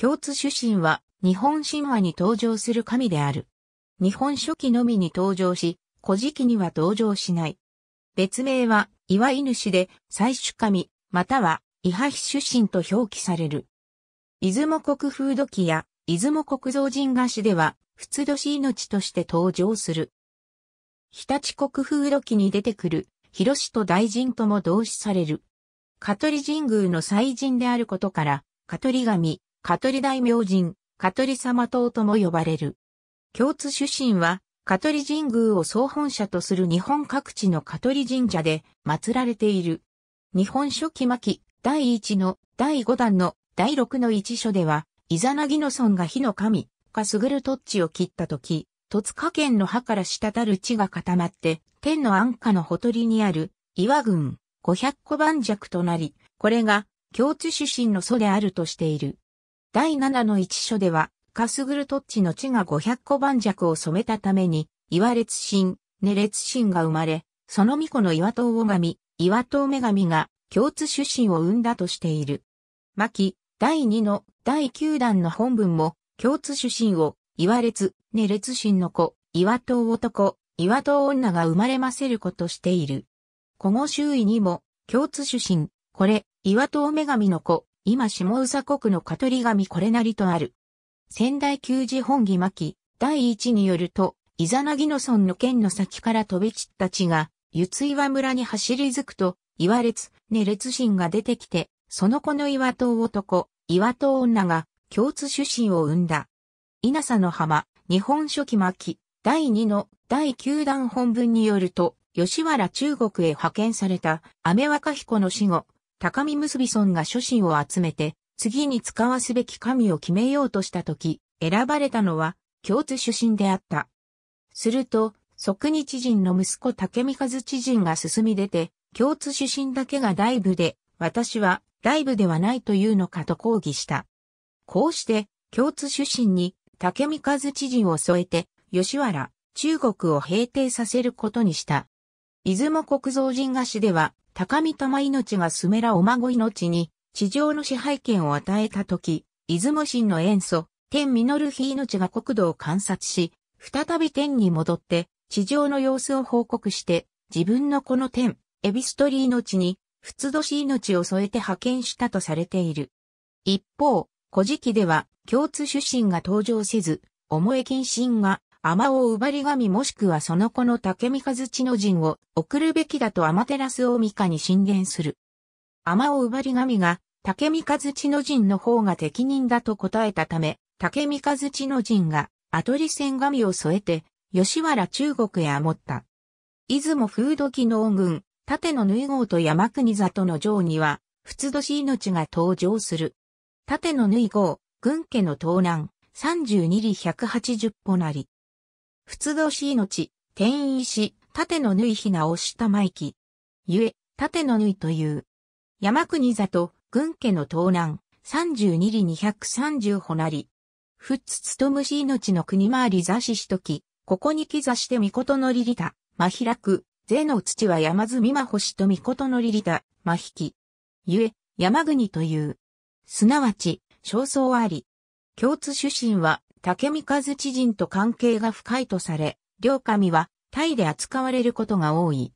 共通主神は日本神話に登場する神である。日本書紀のみに登場し、古事記には登場しない。別名は、岩井主で、最主神、または、伊波主神と表記される。出雲国風土記や、出雲国造神菓子では、普通年命として登場する。日立国風土記に出てくる、広氏と大臣とも同志される。香取神宮の祭神であることから、香取神、香取大明神、香取様党とも呼ばれる。共通出身は、香取神宮を総本社とする日本各地の香取神社で祀られている。日本初期巻第1の第5弾の第6の1書では、イザナギの村が火の神、かすぐる土地を切ったとき、戸塚県の葉から滴る地が固まって、天の安価のほとりにある、岩群、500個万弱となり、これが、共通出身の祖であるとしている。第7の一書では、カスグルトッチの地が五百個盤石を染めたために、岩列神、ネ列神が生まれ、その巫女の岩頭神、岩頭女神が共通出身を生んだとしている。巻、第2の第9弾の本文も、共通出身を、岩列、ネ列神の子、岩頭男、岩頭女が生まれませることしている。古語周囲にも、共通出身、これ、岩頭女神の子、今下宇佐国の香取神これなりとある。仙台旧寺本義巻、第一によると、イザナギの村の剣の先から飛び散った血が、ゆつ岩村に走りづくと、岩列、ね列神が出てきて、その子の岩戸男、岩戸女が、共通出身を生んだ。稲佐の浜、日本書紀巻、第二の第九弾本文によると、吉原中国へ派遣された、雨若彦の死後、高見結び村が諸神を集めて、次に使わすべき神を決めようとしたとき、選ばれたのは、共通主神であった。すると、即日人の息子竹見和知人が進み出て、共通主神だけが大部で、私は大部ではないというのかと抗議した。こうして、共通主神に竹見和知人を添えて、吉原、中国を平定させることにした。出雲国造人菓子では、高見玉命がスメラお孫命に地上の支配権を与えたとき、出雲神の塩素、天実日命が国土を観察し、再び天に戻って、地上の様子を報告して、自分のこの天、エビストリー命に、仏し、命を添えて派遣したとされている。一方、古事記では、共通主神が登場せず、重え謹慎が天王奪り神もしくはその子の竹三和地の陣を送るべきだと天照大三日に進言する。天王奪り神が竹三和地の陣の方が適任だと答えたため、竹三和地の陣がアトリ戦神を添えて、吉原中国へ持った。出雲風土機能軍、盾の縫号と山国里の城には、仏年命が登場する。盾の縫号、軍家の東南、32里180歩なり。普通士命、転移し、縦の縫いひなをしたいき。ゆえ、縦の縫いという。山国里、軍家の東南、十二里二百三十歩なり。ふつつとむし命の国回り座ししとき、ここに座してみことのりりた、まひらく、税の土は山津みまほしとみことのりりた、まひき。ゆえ、山国という。すなわち、焦燥あり。共通主心は、竹三和知人と関係が深いとされ、両神はタイで扱われることが多い。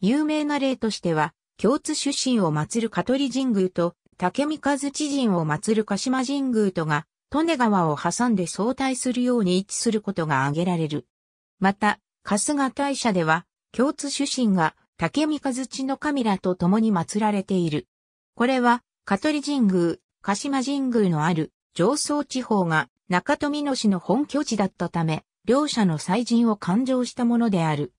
有名な例としては、京都出身を祀る香取神宮と、竹三和知人を祀る鹿島神宮とが、利根川を挟んで相対するように位置することが挙げられる。また、春日大社では、京都出身が竹三和知の神らと共に祀られている。これは、香取神宮、鹿島神宮のある上層地方が中富野市の本拠地だったため、両者の祭神を勘定したものである。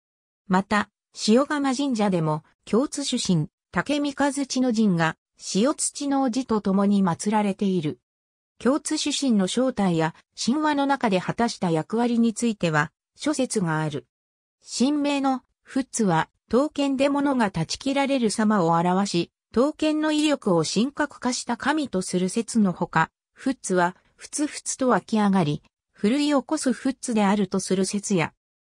また、塩釜神社でも、京津主神、竹三日土の神が、塩土の王子と共に祀られている。京津主神の正体や、神話の中で果たした役割については、諸説がある。神明の、フッツは、刀剣で物が断ち切られる様を表し、刀剣の威力を神格化した神とする説のほか、フッツは、ふつふつと湧き上がり、奮い起こすふつであるとする説や、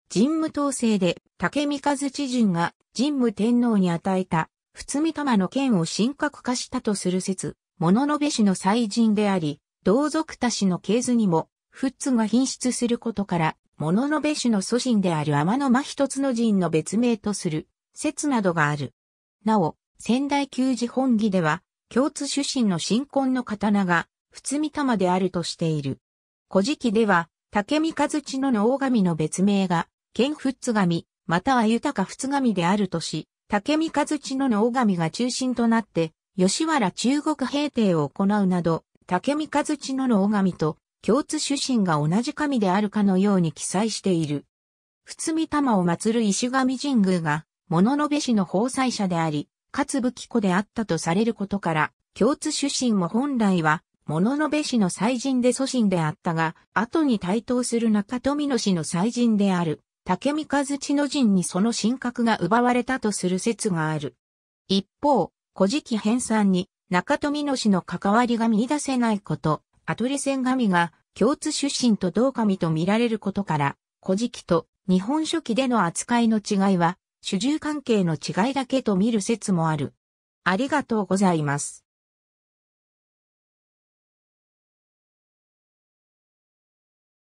神武統制で竹三和知人が神武天皇に与えた、つみ玉の剣を神格化したとする説、物のべしの祭神であり、同族たちの系図にも、ふつが品質することから、物のべしの祖神である天の間一つの神の別名とする、説などがある。なお、仙台旧寺本義では、共通出身の新婚の刀が、仏見玉であるとしている。古事記では、竹見日月の大神の別名が、剣仏神、または豊か仏神であるとし、竹見日月の大神が中心となって、吉原中国平定を行うなど、竹見日月の大神と共通主神が同じ神であるかのように記載している。仏見玉を祀る石神神宮が、物のべ市の法祭者であり、かつ武器子であったとされることから、共通主神も本来は、物の部氏の祭人で祖神であったが、後に対等する中富の氏の祭人である、竹三和知の陣にその神格が奪われたとする説がある。一方、古事記編纂に中富の氏の関わりが見出せないこと、アトレセン神が共通出身と同神と見られることから、古事記と日本書紀での扱いの違いは、主従関係の違いだけと見る説もある。ありがとうございます。